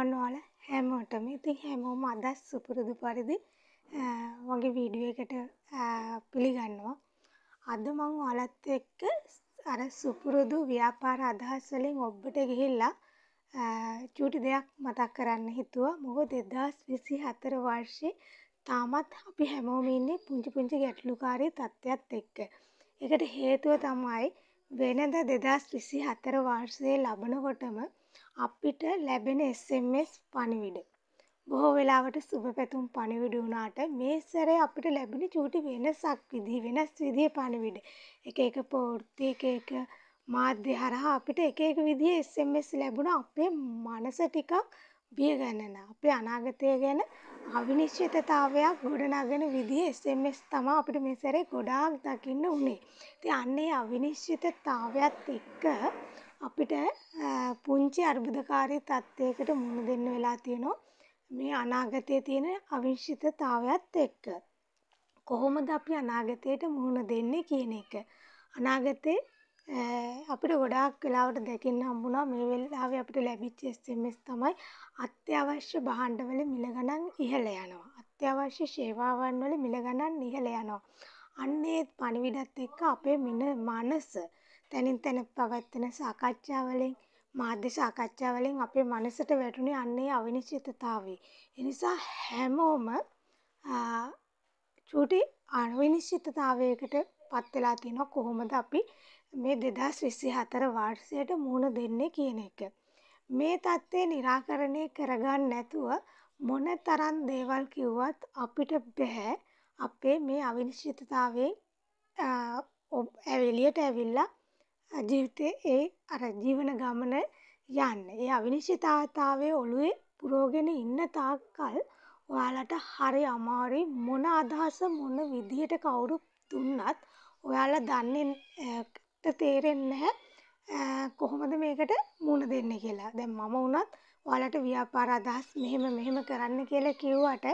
ඔවන් ඕල හැමෝටම ඉතින් හැමෝම අදස් සුපුරුදු පරිදි වගේ වීඩිය එකට පිළිගන්නවා. අද මං ඔලත් එක්ක අර සුපුරුදු ව්‍යාපාර අදහස්වලින් ඔබ්බට ගිහිල්ලා චූටි දෙයක් මතක් කරන්න හිතුව මොහ දෙදස් විසි හතර වර්ෂය තාමත් අපි හැමෝමින්නේ පුංචි පුංචි ගැටලුකාරී තත්ත්වත් එක්ක. එකට හේතුව තමයි වෙනද දෙදස් විසි හතර වර්ෂයේ ලබනකොටම අපිට ලැබෙන SMS පණිවිඩ. බොහෝ වෙලාවට සුබ පැතුම් පණිවිඩ වුණාට මේ සැරේ අපිට ලැබෙන චූටි වෙනසක් විදිහ වෙනස් විදිහේ පණිවිඩ. එක එක පෝර්ති එක එක මාධ්‍ය හරහා අපිට එක එක විදිහේ SMS ලැබුණා අපේ මනස ටිකක් බිය ගන්නවා. අපේ අනාගතය ගැන අවිනිශ්චිතතාවයක් ගොඩනගන විදිහේ SMS තමයි අපිට මේ සැරේ ගොඩාක් දකින්න උනේ. ඉතින් අන්න ඒ අවිනිශ්චිතතාවයත් එක්ක අපිට පුංචි අර්බුදකාරී තත්ත්වයකට මුහුණ දෙන්න වෙලා තියෙනවා මේ අනාගතයේ තියෙන අවිශ්චිතතාවයත් එක්ක. කොහොමද අපි අනාගතයට මුහුණ දෙන්නේ කියන එක. අනාගතේ අපිට ගොඩාක් වෙලාවට දැකෙන්න හම්බුණා මේ වෙලාවේ අපිට ලැබිච්ච SMS තමයි අත්‍යවශ්‍ය භාණ්ඩ වල මිල ගණන් ඉහළ යනවා. අත්‍යවශ්‍ය සේවාවන් වල මිල ගණන් ඉහළ යනවා. අන්න ඒ පණිවිඩත් එක්ක අපේ මනස තැනින් තැන පවත්වන සාකච්ඡාවලින් මාධ්‍ය සාකච්ඡාවලින් අපේ මනසට වැටුණේ අන්නේ අවිනිශ්චිතතාවය. එනිසා හැමෝම චූටි අවිනිශ්චිතතාවයකට පත් වෙලා තියෙනවා කොහොමද අපි මේ 2024 වර්ෂයට මුහුණ දෙන්නේ කියන එක. මේ தත්ත්වය निराකරණය කරගන්න නැතුව මොන තරම් දේවල් කිව්වත් අපිට බෑ අපේ මේ අවිනිශ්චිතතාවයෙන් එළියට ඇවිල්ලා ජීවිතයේ ඒ අර ජීවන ගමන යන්න. ඒ අවිනිශ්චිතතාවය ඔළුවේ පුරෝගෙන ඉන්න තාක්කල් ඔයාලට හරි අමාරුයි මොන අදහස මොන විදිහට කවුරු දුන්නත් ඔයාලා දන්නේ තේරෙන්නේ කොහොමද මේකට මුණ දෙන්න කියලා. දැන් මම වුණත් ඔයාලට ව්‍යාපාර අදහස් මෙහෙම මෙහෙම කරන්න කියලා කිව්වට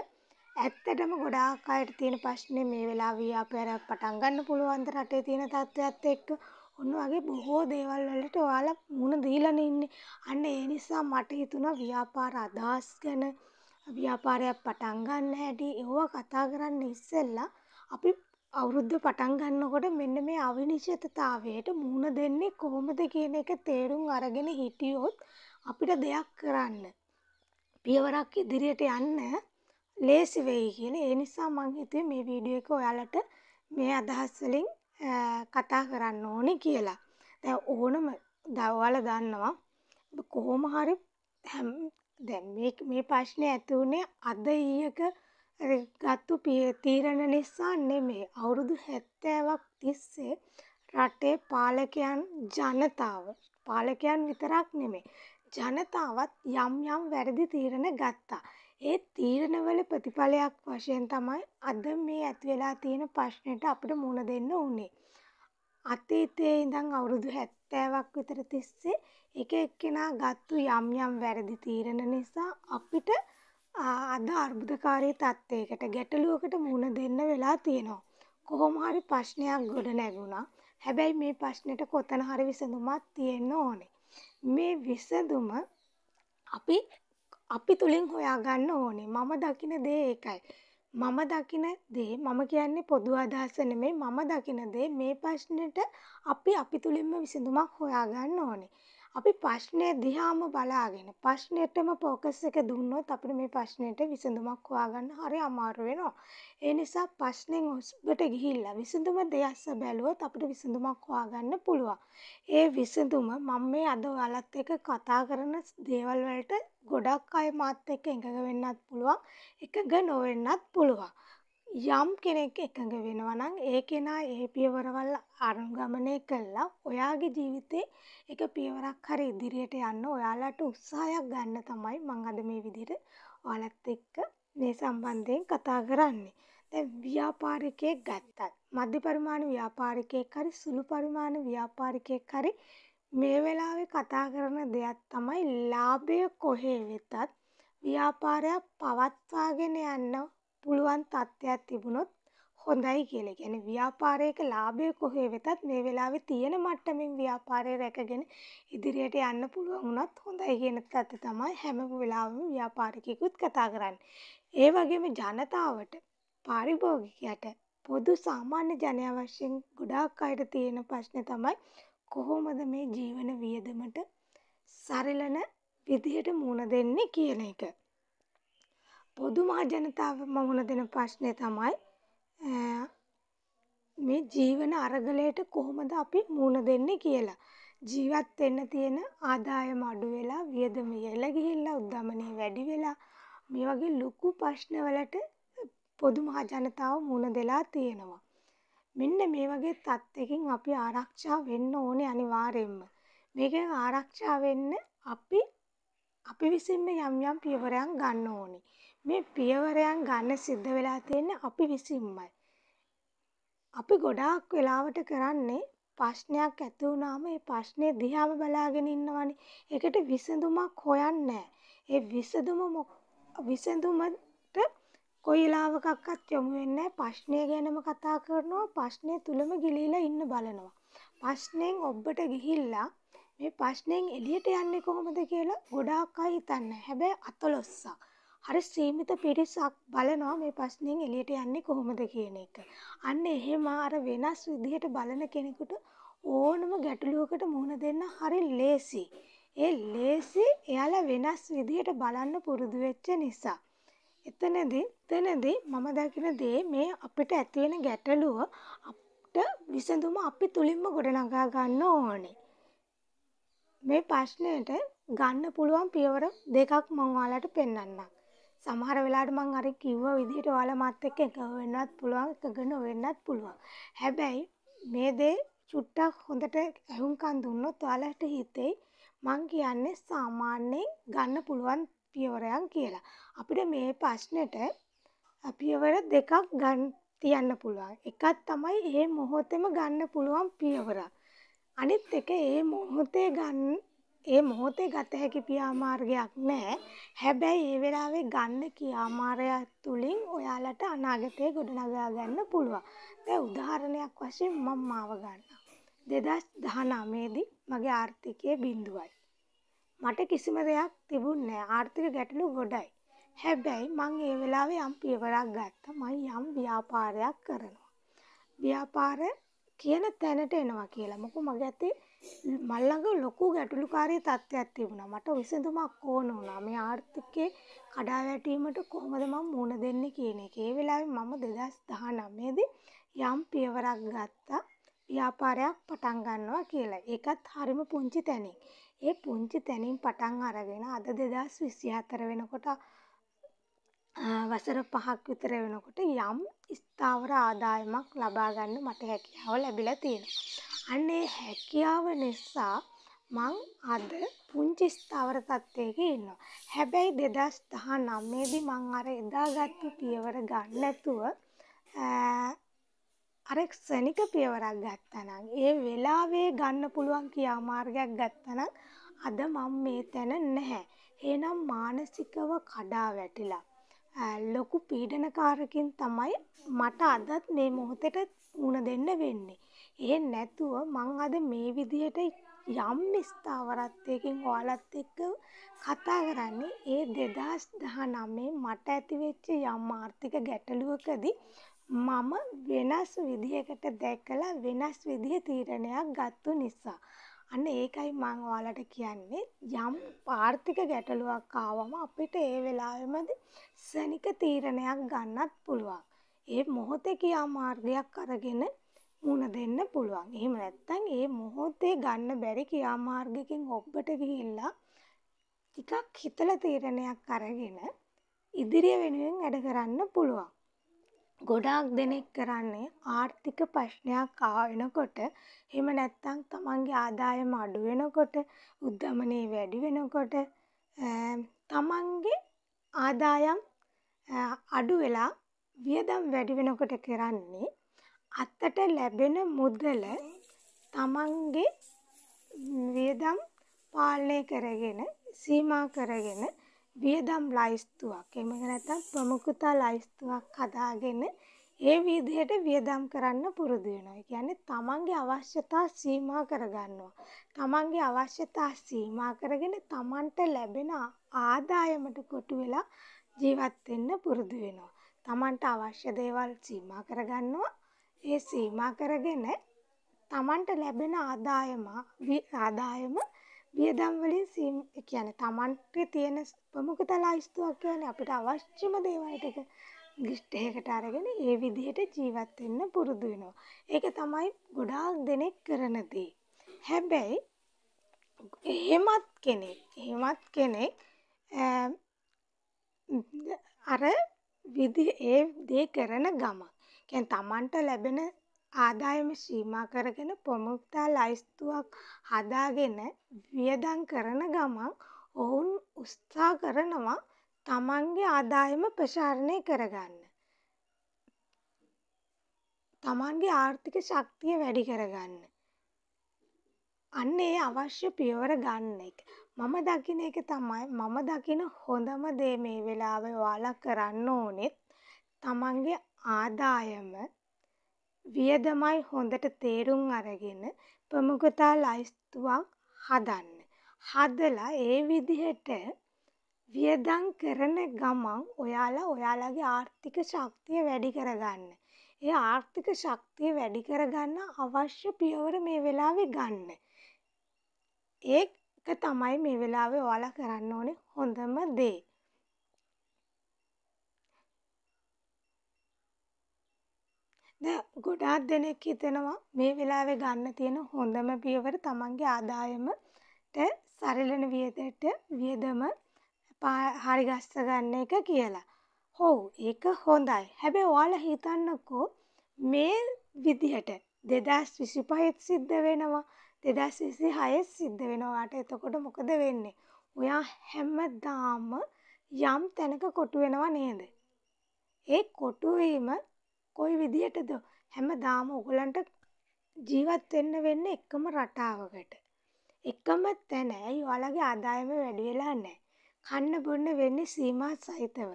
ඇත්තටම ගොඩාක් අයට තියෙන ප්‍රශ්නේ මේ වෙලාවේ ව්‍යාපාරයක් පටන් ගන්න පුළුවන් ද රටේ තියෙන තත්ත්වයත් එක්ක ඔන්න වගේ බොහෝ දේවල් වලට ඔයාලා මුණ දීලානේ ඉන්නේ. අන්න ඒ නිසා මට හිතුණා ව්‍යාපාර අදහස් ගැන ව්‍යාපාරයක් පටන් ගන්න හැටි ඒව කතා කරන්න ඉස්සෙල්ලා අපි අවුරුද්ද පටන් ගන්නකොට මෙන්න මේ අවිනිශ්චිතතාවයට මුණ දෙන්නේ කොහොමද කියන එක තේරුම් අරගෙන හිටියොත් අපිට දෙයක් කරන්න පියවරක් ඉදිරියට යන්න ලේසි වෙයි කියලා. ඒ නිසා මං හිතුවේ මේ වීඩියෝ එක ඔයාලට මේ අදහස් වලින් කතා කරන්න ඕනේ කියලා. දැන් ඕනම දවවල දන්නවා කොහොම හරි හැම් දැන් මේ මේ ප්‍රශ්නේ ඇති වුණේ අද ඊයක ගත්තු තීරණ නිසා නෙමෙයි. අවුරුදු 70ක් තිස්සේ රටේ පාලකයන් ජනතාව පාලකයන් විතරක් නෙමෙයි ජනතාවත් යම් යම් වැරදි තීරණ ගත්තා. ඒ තීරණවල ප්‍රතිඵලයක් වශයෙන් තමයි අද මේ ඇති වෙලා තියෙන ප්‍රශ්නයට අපිට මුහුණ දෙන්න උනේ. අතීතයේ ඉඳන් අවුරුදු 70ක් විතර තිස්සේ එක එක්කෙනා ගත්තු යම් යම් වැරදි තීරණ නිසා අපිට අද අර්බුදකාරී තත්ත්වයකට ගැටලුවකට මුහුණ දෙන්න වෙලා තියෙනවා. කොහොම හරි ප්‍රශ්නයක් ගොඩ නැගුණා. හැබැයි මේ ප්‍රශ්නෙට කොතන හරි විසඳුමක් තියෙන්න ඕනේ. මේ විසඳුම අපි අපි තුළින් හොයාගන්න ඕනේ මම දකින දේ ඒකයි. මම දකින දේ මම කියන්නේ පොදු අදහස නෙමෙයි මම දකින දේ මේ ප්‍රශ්නෙට අපි අපි තුළින්ම විසඳුමක් හොයාගන්න ඕනේ. අපි ප්‍රශ්නය දිහාම බලාගෙන ප්‍රශ්නෙටම ફોකස් එක දුන්නොත් අපිට මේ ප්‍රශ්නෙට විසඳුමක් හොයාගන්න හරි අමාරු වෙනවා. ඒ නිසා ප්‍රශ්නෙන් ඔස්බට ගිහිල්ලා විසඳුම දෙයස්ස බැලුවොත් අපිට විසඳුමක් හොයාගන්න පුළුවන්. ඒ විසඳුම මම මේ අද ඔයාලත් එක්ක කතා කරන දේවල් වලට ගොඩක් අය මාත් එක්ක එකඟ වෙන්නත් පුළුවන්, එකඟ නොවෙන්නත් පුළුවන්. යම් කෙනෙක් එකඟ වෙනවා නම් ඒ කෙනා ඒ පියවරවල් අනුගමනය කළා ඔයාගේ ජීවිතේ එක පියවරක් හරි ඉදිරියට යන්න ඔයාලට උත්සාහයක් ගන්න තමයි මං අද මේ විදිහට ඔයාලත් එක්ක මේ සම්බන්ධයෙන් කතා කරන්නේ. දැන් ව්‍යාපාරිකයෙක් ගත්තත් මධ්‍ය පරිමාණ ව්‍යාපාරිකයෙක් හරි සුළු පරිමාණ ව්‍යාපාරිකයෙක් හරි මේ වෙලාවේ කතා කරන දෙයක් තමයි ලාභය කොහේ වෙතත් ව්‍යාපාරයක් පවත්වාගෙන යන්න පුළුවන් තත්ත්වයක් තිබුණොත් හොඳයි කියලා. කියන්නේ ව්‍යාපාරයක ලාභය කොහේ වෙතත් මේ වෙලාවේ තියෙන මට්ටමින් ව්‍යාපාරය රැකගෙන ඉදිරියට යන්න පුළුවන් වුණත් හොඳයි කියන තත්ත්වය තමයි හැම වෙලාවෙම ව්‍යාපාරිකයෙකුත් කතා කරන්නේ. ඒ වගේම ජනතාවට පාරිභෝගිකයට පොදු සාමාන්‍ය ජනයා වශයෙන් ගොඩාක් අයට තියෙන ප්‍රශ්නේ තමයි කොහොමද මේ ජීවන වියදමට සරිලන විදිහට මුණ දෙන්නේ කියන එක. පොදු මහජනතාව මහුණ දෙන ප්‍රශ්නය තමයි මේ ජීවන අරගලයට කොහොමද අපි මුහුණ දෙන්නේ කියලා. ජීවත් වෙන්න තියෙන ආදායම අඩු වෙලා වියදම ඉහළ ගිහිල්ලා උද්ධමනය වැඩි වෙලා මේ වගේ ලොකු ප්‍රශ්නවලට පොදු මහජනතාව මුහුණ දෙලා තියෙනවා. මෙන්න මේ වගේ තත්ත්වකින් අපි ආරක්ෂා වෙන්න ඕනේ අනිවාර්යයෙන්ම. මේකෙන් ආරක්ෂා වෙන්න අපි අපි විසින්ම යම් යම් පියවරයන් ගන්න ඕනේ. මේ පියවරයන් ගන්න සිද්ධ වෙලා තියෙන්නේ අපි විසින්මයි. අපි ගොඩාක් වෙලාවට කරන්නේ ප්‍රශ්නයක් ඇති වුණාම ඒ ප්‍රශ්නේ දිහාම බලාගෙන ඉන්නවනේ. ඒකට විසඳුමක් හොයන්නේ ඒ විසඳුම විසඳුමට කොයි ලාවකක්වත් යොමු වෙන්නේ ප්‍රශ්නය ගැනම කතා කරනවා ප්‍රශ්නේ තුලම ගිලීලා ඉන්න බලනවා. ප්‍රශ්නෙන් ඔබට ගිහිල්ලා මේ ප්‍රශ්නෙන් එළියට යන්නේ කොහොමද කියලා ගොඩාක් අය හිතන්නේ. හැබැයි අතලොස්සක්. හරි සීමිත පිරිසක් බලනවා මේ ප්‍රශ්نين එළියට යන්නේ කොහොමද කියන එක. අන්න එහෙම අර වෙනස් විදිහට බලන කෙනෙකුට ඕනම ගැටලුවකට මුහුණ දෙන්න හරි ලේසි. ඒ ලේසි එයාලා වෙනස් විදිහට බලන්න පුරුදු වෙච්ච නිසා. එතනදී එතනදී මම දකින දේ මේ අපිට ඇති වෙන ගැටලුව අපිට විසඳුම අපි තුලින්ම ගොඩනගා ගන්න ඕනේ. මේ ප්‍රශ්නයට ගන්න පුළුවන් පියවර දෙකක් මම ඔයාලට පෙන්වන්නම්. සමහර වෙලාට මං අර කිව්ව විදිහට ඔයාලා මත් එක්ක එකඟ වෙන්නත් පුළුවන් එකඟ නොවෙන්නත් පුළුවන්. හැබැයි මේ දේ චුට්ටක් හොඳට ඇහුම්කන් දුන්නොත් ඔයාලට හිතෙයි මං කියන්නේ සාමාන්‍යයෙන් ගන්න පුළුවන් පියවරයන් කියලා. අපිට මේ ප්‍රශ්නෙට පියවර දෙකක් ගන්න තියන්න පුළුවන්. එකක් තමයි ඒ මොහොතේම ගන්න පුළුවන් පියවර. අනිත් එක ඒ මොහොතේ ගන්න ඒ මොහොතේ ගත හැකි ක්‍රියාමාර්ගයක් නැහැ. හැබැයි ඒ වෙලාවේ ගන්න ක්‍රියාමාර්ගය තුලින් ඔයාලට අනාගතය ගොඩනගා ගන්න පුළුවන්. දැන් උදාහරණයක් වශයෙන් මම මාව ගන්නවා. 2019 දී මගේ ආර්ථිකය බිඳුවයි. මට කිසිම දෙයක් තිබුණේ නැහැ. ආර්ථික ගැටලු ගොඩයි. හැබැයි මම ඒ වෙලාවේ යම් පියවරක් ගත්තා. මම යම් ව්‍යාපාරයක් කරනවා. ව්‍යාපාර කියන තැනට එනවා කියලා. මොකද මගේ අතේ මල්ලඟ ලොකු ගැටලුකාරී තත්ත්වයක් තිබුණා. මට විසඳුමක් ඕන වුණා. මේ ආර්ථිකයේ කඩාවැටීමට කොහොමද මම මුහුණ දෙන්නේ කියන එක. ඒ වෙලාවේ මම 2019 දී යම් පියවරක් ගත්තා. ව්‍යාපාරයක් පටන් ගන්නවා කියලා. ඒකත් හරිම පුංචි තැනින්. ඒ පුංචි තැනින් පටන් අරගෙන අද 2024 වෙනකොට වසර 5ක් විතර වෙනකොට යම් ස්ථාවර ආදායමක් ලබා ගන්න මට හැකියාව ලැබිලා තියෙනවා. අන්නේ හැකියාව නිසා මං අද පුංචි ස්ථාවර තත්ත්වයක ඉන්නවා. හැබැයි දෙදස් දහ නම්මේදී මං අර එදාගත්තු පියවර ගන්න නැතුව අර ක්ෂණික පියවරක් ගත්තනම් ඒ වෙලාවේ ගන්න පුළුවන් කියා මාර්ගයක් ගත්තනම් අද මම මේ තැන නැහැ. එහෙනම් මානසිකව කඩා වැටිලා ලොකු පීඩනකාරකින් තමයි මට අදත් මේ මොහොතට මුණ දෙන්න වෙන්නේ. එහෙ නැතුව මං අද මේ විදියට යම් ස්ථාවරත්වයකින් ඔයාලත් එක්ක කතා කරන්නේ ඒ 2019 මට ඇතිවෙච්ච යම් ආර්ථික ගැටලුවකදී මම වෙනස් විදිහකට දැකලා වෙනස් විදිහ තීරණයක් ගත්තු නිසා. අන්න ඒකයි මං ඔයාලට කියන්නේ යම් ආර්ථික ගැටලුවක් ආවම අපිට ඒ වෙලාවෙමදී ක්ෂණික තීරණයක් ගන්නත් පුළුවන්. ඒ මොහොතේ කියා මාර්ගයක් අරගෙන මුණ දෙන්න පුළුවන්. එහෙම නැත්නම් ඒ මොහොතේ ගන්න බැරි ක්‍රියාමාර්ගකින් ඔබට ගිහිල්ලා ටිකක් හිතලා තීරණයක් අරගෙන ඉදිරිය වෙනුවෙන් වැඩ කරන්න පුළුවන්. ගොඩාක් දෙනෙක් කරන්නේ ආර්ථික ප්‍රශ්නයක් ආවෙනකොට එහෙම නැත්නම් තමන්ගේ ආදායම අඩු වෙනකොට උද්ධමනය වැඩි වෙනකොට තමන්ගේ ආදායම් අඩු වෙලා වියදම් වැඩි වෙනකොට කරන්නේ අතට ලැබෙන මුදල තමන්ගේ වියදම් පාලනය කරගෙන සීමා කරගෙන වියදම් ලයිස්තුවක් එහෙම නැත්නම් ප්‍රමුඛතා ලයිස්තුවක් හදාගෙන ඒ විදිහට වියදම් කරන්න පුරුදු වෙනවා. ඒ කියන්නේ තමන්ගේ අවශ්‍යතා සීමා කරගන්නවා. තමන්ගේ අවශ්‍යතා සීමා කරගෙන තමන්ට ලැබෙන ආදායමට කොටු වෙලා ජීවත් වෙන්න පුරුදු වෙනවා. තමන්ට අවශ්‍ය දේවල් සීමා කරගන්නවා. ඒ සීමා කරගෙන තමන්ට ලැබෙන ආදායම ආදායම වියදම් වලින් සීම ඒ කියන්නේ තමන්ට තියෙන ප්‍රමුඛ තලයිස්තුවක් කියන්නේ අපිට අවශ්‍යම දේවල් ටික දිෂ්ටයකට අරගෙන ඒ විදිහට ජීවත් වෙන්න පුරුදු වෙනවා. ඒක තමයි ගොඩාක් දෙනෙක් කරන දේ. හැබැයි එහෙමත් කෙනෙක් එහෙමත් කෙනෙක් අර විදි ඒ දේ කරන ගම කැන් තමන්ට ලැබෙන ආදායම සීමා කරගෙන ප්‍රමුක්තා ලයිස්තුවක් හදාගෙන වියදන් කරන ගමන් ඔවුන් උස්ථා කරනවා තමන්ගේ ආදායම ප්‍රශාරණය කරගන්න. තමන්ගේ ආර්ථික ශක්තිය වැඩි කරගන්න. අන්න ඒ අවශ්‍ය පියවර ගන්න එක. මම දකින එක තමයි මම දකින හොඳම දේ මේ වෙලාවේ ඔයාලා කරන්න ඕනෙත් තමන්ගේ ආදායම වියදමයි හොඳට තේරුම් අරගෙන ප්‍රමුඛතා ලයිස්තුවක් හදන්න. හදලා ඒ විදිහට වියදම් කරන ගමන් ඔයාලා ඔයාලගේ ආර්ථික ශක්තිය වැඩි කරගන්න. ඒ ආර්ථික ශක්තිය වැඩි කරගන්න අවශ්‍ය පියවර මේ වෙලාවේ ගන්න. ඒක තමයි මේ වෙලාවේ ඔයාලා කරන්න ඕනේ හොඳම දේ. ගොඩාක් දෙනෙක් හිතනවා මේ වෙලාවේ ගන්න තියෙන හොඳම පියවර තමන්ගේ ආදායමට සරිලන වියදයට වියදම හරිගස්ස ගන්න එක කියලා. හෝ ඒක හොඳයි. හැබැයි ඔයාලා හිතන්නකෝ මේ විදිහට දෙදස් විසිපහත් සිද්ධ වෙනවා දෙදස් විසි හයත් සිද්ධ වෙනවාට එතකොට මොකද වෙන්නේ. ඔයා හැම්මදාම යම් තැනක කොටු වෙනවා නේද. ඒ කොටුවීම කොයි විදිහටද හැමදාම ඔයගලන්ට ජීවත් වෙන්න වෙන්නේ එකම රටාවකට. එකම තැන. ඇයි ඔයාලගේ ආදායම වැඩි වෙලා නැහැ. කන්න බොන්න වෙන්නේ සීමා සහිතව.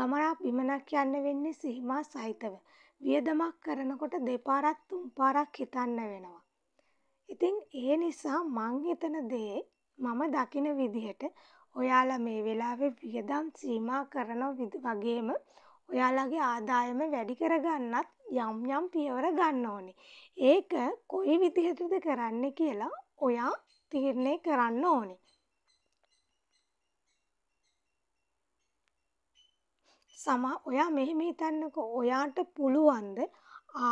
ගමනක් බිමනක් යන්න වෙන්නේ සීමා සහිතව. වියදමක් කරනකොට දෙපාරක් තුන් පාරක් හිතන්න වෙනවා. ඉතින් ඒ නිසා මං හිතන දේ මම දකින විදිහට ඔයාලා මේ වෙලාවේ වියදම් සීමා කරන වගේම ඔයාලගේ ආදායම වැඩි කරගන්නත් යම් යම් පියවර ගන්න ඕනේ. ඒක කොයි විදිහටද කරන්නේ කියලා ඔයා තීරණය කරන්න ඕනේ. සමා ඔයා මෙහෙම හිතන්නකෝ ඔයාට පුළුවන්ද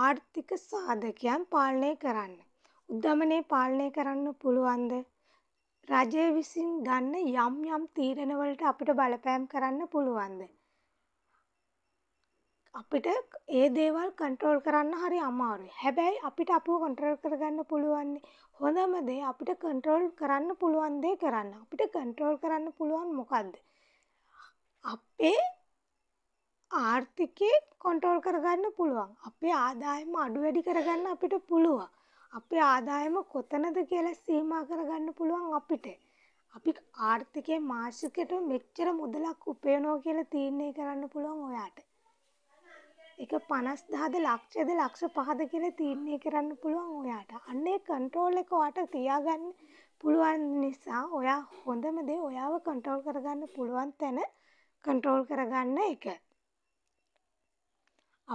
ආර්ථික සාධකයන් පාලනය කරන්න. උද්ධමනය පාලනය කරන්න පුළුවන්ද? රජය විසින් ගන්න යම් යම් තීරණවලට අපිට බලපෑම් කරන්න පුළුවන්ද? අපිට ඒ දේවල් කන්ට්‍රෝල් කරන්න හරි අමාරුයි. හැබැයි අපිට අපව කන්ට්‍රෝල් කරගන්න පුළුවන්. හොඳම දේ අපිට කන්ට්‍රෝල් කරන්න පුළුවන් දේ කරන්න. අපිට කන්ට්‍රෝල් කරන්න පුළුවන් මොකද්ද? අපේ ආර්ථිකය කොන්ට්‍රෝල් කරගන්න පුළුවන්. අපේ ආදායම අඩු වැඩි කරගන්න අපිට පුළුවන්. අපේ ආදායම කොතනද කියලා සීමා කරගන්න පුළුවන් අපිට. අපි ආර්ථිකයේ මාසිකයට මෙච්චර මුදලක් උපයනවා කියලා තීරණය කරන්න පුළුවන් ඔයාට. එක පනස්දාද ලක්ෂයද ලක්ෂ පහද කියල තීරණය කරන්න පුළුවන් ඔයාට අන්නේ කන්ට්‍රෝල් එක ඔයාට තියාගන්න පුළුවන් නිසා ඔයා හොඳම දේ ඔයාව කන්ට්‍රෝල් කරගන්න පුළුවන් තැන කන්ට්‍රෝල් කරගන්න එක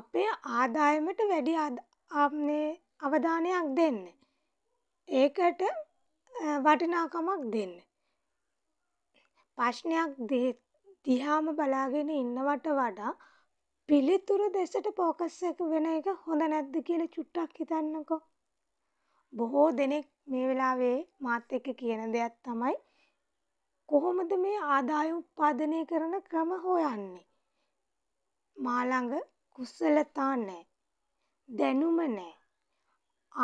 අපේ ආදායමට වැඩි ආනේ අවධානයක් දෙන්න ඒකට වටිනාකමක් දෙන්න ප්‍රශ්නයක් දිහාම බලාගෙන ඉන්නවට වඩා පිළිතුරු දෙසට පෝකස් එක වෙන එක හොඳ නැද්ද කියලා චුට්ටක් හිතන්නකෝ. බොහෝ දෙනෙක් මේ වෙලාවේ මාත් එක්ක කියන දෙයක් තමයි කොහොමද මේ ආදායම් උත්පාදනය කරන ක්‍රම හොයන්නේ? මා ළඟ කුසලතා නැහැ. දැනුම නැහැ.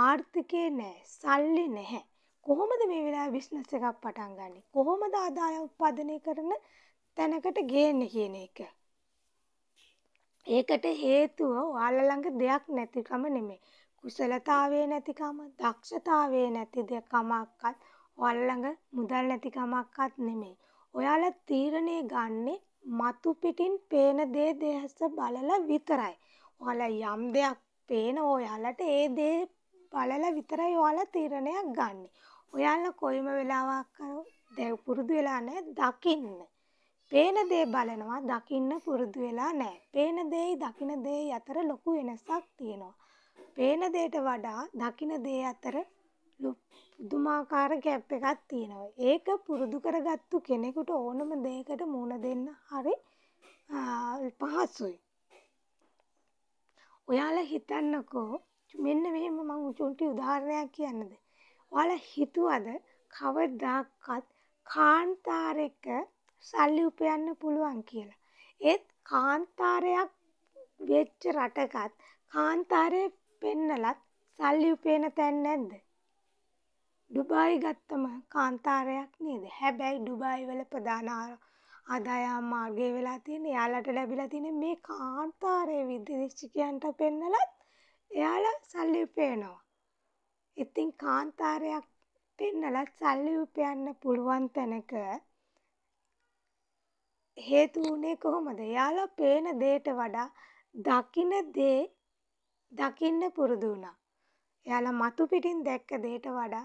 ආර්ථිකේ නැහැ. සල්ලි නැහැ. කොහොමද මේ වෙලාවේ බිස්නස් එකක් පටන් ගන්නෙ? කොහොමද ආදායම් උත්පාදනය කරන තැනකට ගේන්නේ කියන එක. ඒකට හේතුව ඔයාලා ළඟ දෙයක් නැතිකම නෙමෙයි. කුසලතාවයේ නැතිකම, දක්ෂතාවයේ නැති දෙකමක්වත් ඔයාලා ළඟ මුදල් නැතිකමක්වත් නෙමෙයි. ඔයාලා තීරණේ ගන්නෙ මතු පිටින් පේන දේ දෙහස බලලා විතරයි. ඔයාලා යම් දෙයක් පේන ඔයාලට ඒ දේ බලලා විතරයි ඔයාලා තීරණයක් ගන්නෙ. ඔයාලා කොයිම වෙලාවක දැන් පුරුදු වෙලා නැහැ දකින්න. පේන දේ බලනවා දකින්න පුරුදු වෙලා නැහැ. පේන දේයි දකින දේයි අතර ලොකු වෙනසක් තියෙනවා. පේන දේට වඩා දකින දේ අතර පුදුමාකාර ගැප් එකක් තියෙනවා. ඒක පුරුදු කරගත්තු කෙනෙකුට ඕනම දෙයකට මුණ දෙන්න හරි පහසුයි. ඔයාලා හිතන්නකෝ මෙන්න මෙහෙම මම උචුන්ටි උදාහරණයක් කියන්නද. ඔයාලා හිතුවද කවදාකවත් කාන්තාරයක සල්ලි උපයන්න පුළුවන් කියලා. ඒත් කාන්තාරයක් වෙච්ච රටකත් කාන්තාරය පෙන්නලත් සල්ලි උපයන තැන් නැද්ද? ඩුබායි ගත්තම කාන්තාරයක් නේද? හැබැයි ඩුබායි වල ප්‍රධාන ආදායම් මාර්ගය වෙලා තියෙන එයාලට ලැබිලා තියෙන මේ කාන්තාරයේ විදේශිකයන්ට පෙන්නලත් එයාලා සල්ලි උපයනවා. ඉතින් කාන්තාරයක් පෙන්නලත් සල්ලි උපයන්න පුළුවන් තැනක හේතු වුණේ කොහොමද? එයාලා පේන දේට වඩා දකින දේ දකින්න පුරුදු වුණා. එයාලා මතු පිටින් දැක්ක දේට වඩා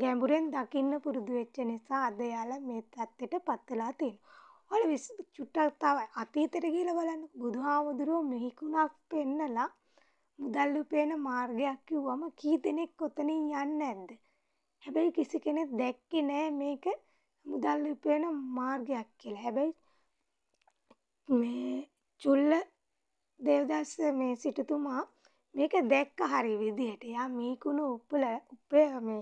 ගැඹුරෙන් දකින්න පුරුදු වෙච්ච නිසා අද එයාලා මේ තත්ත්වයට පත් වෙලා තියෙනවා. ඔයාලා චුට්ටක් තව අතීතයට ගිහලා බලන්න. බුදුහාමුදුරුවෝ මිහිකුණක් පෙන්නලා මුදල් උපයන මාර්ගයක් කිව්වම කී දෙනෙක් කොතනින් යන්නේ නැද්ද? හැබැයි කිසි කෙනෙක් දැක්කේ නෑ මේක මුදල් උපයන මාර්ගයක් කියලා. හැබැයි මේ චුල්ල දේවදස්ස මේ සිටතුමා මේක දැක්ක හරි විදිහට යා මීකුණු උප්පල උපය මේ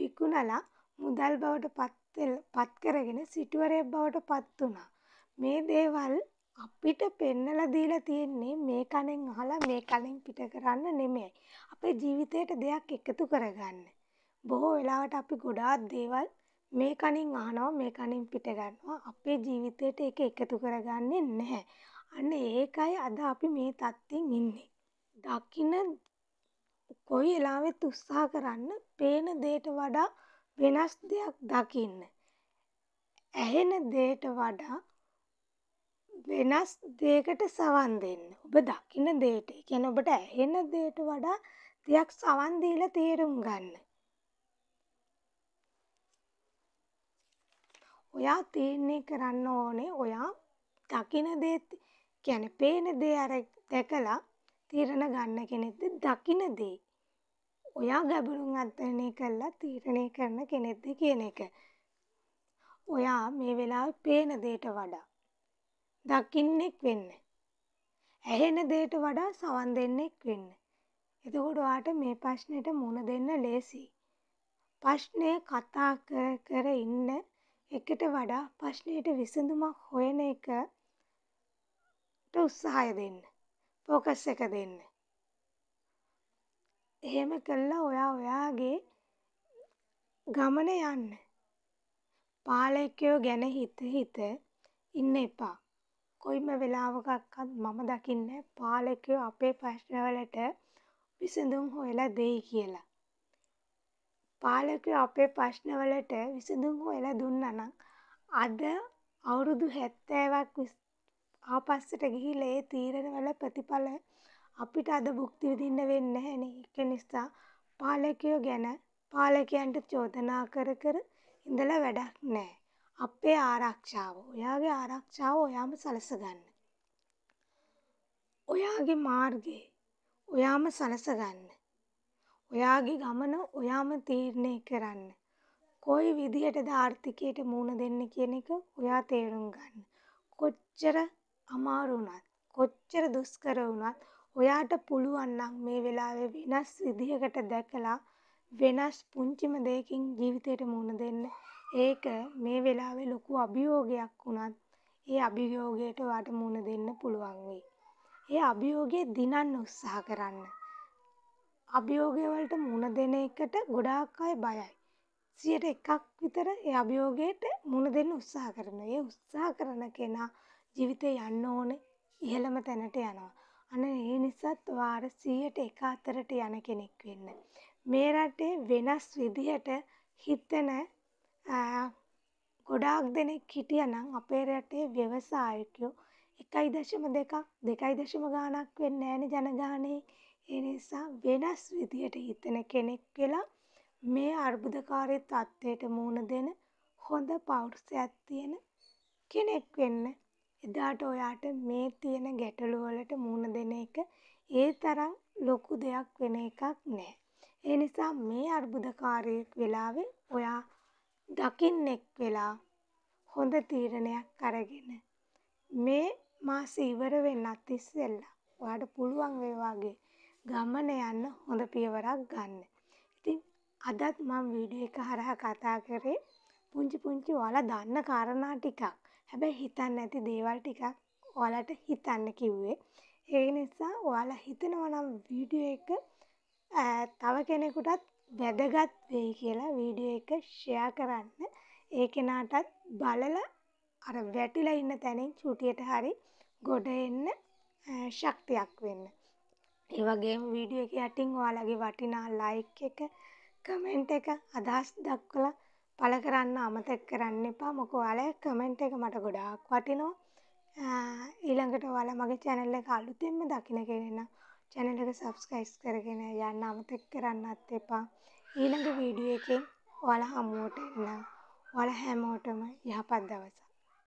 විකුණලා මුදල් බවට පත්කරගෙන සිටුවරයක් බවට පත් වුණා. මේ දේවල් අපිට පෙන්නල දීලා තියෙන්නේ මේ කණෙන් අහලා මේ කලින් පිට කරන්න නෙමෙයි. අපේ ජීවිතයට දෙයක් එකතු කරගන්න. බොහෝ වෙලාවට අපි ගොඩාක් දේවල් මේ කනින් අහනවා මේ කනින් පිට ගන්නවා අපේ ජීවිතයට ඒක එකතු කරගන්නේ නැහැ. අන්න ඒකයි අද අපි මේ තත්ත්වෙන් ඉන්නේ. දකින කොයි වෙලාවෙත් උත්සාහ කරන්න පේන දේට වඩා වෙනස් දෙයක් දකින්න. ඇහෙන දේට වඩා වෙනස් දේකට සවන් දෙන්න. ඔබ දකින්න දේට, කියන්නේ ඔබට ඇහෙන දේට වඩා දෙයක් සවන් දීලා තේරුම් ගන්න. ඔයා තීරණය කරන්න ඕනේ ඔයා දකින දේත් කියන්නේ පේන දේ අර දැකලා තීරණ ගන්න කෙනෙක්ද දකින දේ ඔයා ගැඹුරින් අධ්‍යයනය කරලා තීරණය කරන කෙනෙක්ද කියන එක. ඔයා මේ වෙලාවේ පේන දේට වඩා දකින්නෙක් වෙන්න. ඇහෙන දේට වඩා සවන් දෙන්නෙක් වෙන්න. එතකොට ඔයාට මේ ප්‍රශ්නෙට මුහුණ දෙන්න ලේසියි. ප්‍රශ්නය කතා කර කර ඉන්න එකට වඩා ප්‍රශ්නයට විසඳුමක් හොයන එකට උත්සාහය දෙන්න. ફોකස් එක දෙන්න. එහෙම කළා ඔයා ඔයාගේ ගමන යන්න. පාලකයෝ ගැන හිත හිත ඉන්න එපා. කොයිම වෙලාවකක්වත් මම දකින්නේ පාලකයෝ අපේ ප්‍රශ්නවලට විසඳුම් හොයලා දෙයි කියලා. පාලකයෝ අපේ ප්‍රශ්නවලට විසඳුම් හොයලා දුන්නා නම් අද අවුරුදු 70ක් ආපස්සට ගිහිලා ඒ තීරණවල ප්‍රතිඵල අපිට අද භුක්ති විඳින්න වෙන්නේ නැහැනේ. ඒක නිසා පාලකයෝ ගැන පාලකයන්ට චෝදනා කර කර ඉඳලා වැඩක් නැහැ. අපේ ආරක්ෂාව, ඔයාගේ ආරක්ෂාව ඔයාම සලසගන්න. ඔයාගේ මාර්ගය ඔයාම සලසගන්න. ඔයාගේ ගමන ඔයාම තීරණය කරන්න. කොයි විදිහටද ආර්ථිකයට මුහුණ දෙන්න කියන එක ඔයා තේරුම් ගන්න. කොච්චර අමාරු වුණත් කොච්චර දුෂ්කර වුණත් ඔයාට පුළුවන් නම් මේ වෙලාවේ වෙනස් විදිහකට දැකලා වෙනස් පුංචිම දෙයකින් ජීවිතයට මුහුණ දෙන්න. ඒක මේ වෙලාවේ ලොකු අභියෝගයක් වුණත් ඒ අභියෝගයට ඔයාට මුහුණ දෙන්න පුළුවන් වෙයි. ඒ අභියෝගේ දිනන්න උත්සාහ කරන්න. අභියෝගවලට මුණ දෙන එකට ගොඩාක් අය බයයි. සියට එකක් විතර ඒ අභියෝගයට මුණ දෙන්න උත්සාහ කරන. ඒ උත්සාහ කරන කෙනා ජීවිතේ යන්න ඕනේ ඉහළම තැනට යනවා. අන්න ඒ නිසාත් වාර 100ට එක අතරට යන කෙනෙක් වෙන්න. මේ රටේ වෙනස් විදිහට හිතන ගොඩාක් දෙනෙක් හිටියනම් අපේ රටේ ව්‍යවසායකයෝ 1.2ක් 2.0 ගාණක් වෙන්නේ නැහැනේ ජනගහනයේ. ඒ නිසා වෙනස් විදියට හිතන කෙනෙක් වෙලා මේ අර්බුදකාරී තත්ත්වයට මුහුණ දෙන හොඳ පෞරුෂයක් තියෙන කෙනෙක් වෙන්න. එදාට ඔයාට මේ තියෙන ගැටලු වලට මුහුණ දෙන එක ඒ තරම් ලොකු දෙයක් වෙන එකක් නෑ. ඒ නිසා මේ අර්බුදකාරයෙක් වෙලාවේ ඔයා දකින්නෙක් වෙලා හොඳ තීරණයක් අරගෙන මේ මාසෙ ඉවර වෙන්නත් ඉස්සෙල්ලා ඔයාට පුළුවන් ඒ වගේ ගමන යන්න හොඳ පියවරක් ගන්න. ඉතින් අදත් මම වීඩියෝ එක හරහා කතා කරේ පුංචි පුංචි ඔයාලා දන්න කාරණා ටිකක්. හැබැයි හිතන්න ඇති දේවල් ටිකක් ඔයාලට හිතන්න කිව්වේ. ඒ නිසා ඔයාලා හිතනවා නම් වීඩියෝ එක තව කෙනෙකුටත් වැදගත් වෙයි කියලා වීඩියෝ එක ෂෙයා කරන්න. ඒ කෙනාටත් බලලා අර වැටිලා ඉන්න තැනින් චුටියට හරි ගොඩ එන්න ශක්තියක් වෙන්න. ඒ වගේම වීඩියෝ එක යටින් ඔයාලගේ වටිනා ලයික් එක කමෙන්ට් එක අදහස් දක්වලා පළ කරන්න අමතක කරන්න එපා මොකද ඔයාලගේ කමෙන්ට් එක මට ගොඩාක් වටිනවා ඊළඟට ඔයාලා මගේ channel එක අලුතෙන්ම දකින්න කෙනෙක් නම් channel එක subscribe කරගෙන යන්න අමතක කරන්නත් එපා ඊළඟ වීඩියෝ එකෙන් ඔයාලා හමුවට එන්න ඔයාලා හැමෝටම යහපත් දවසක්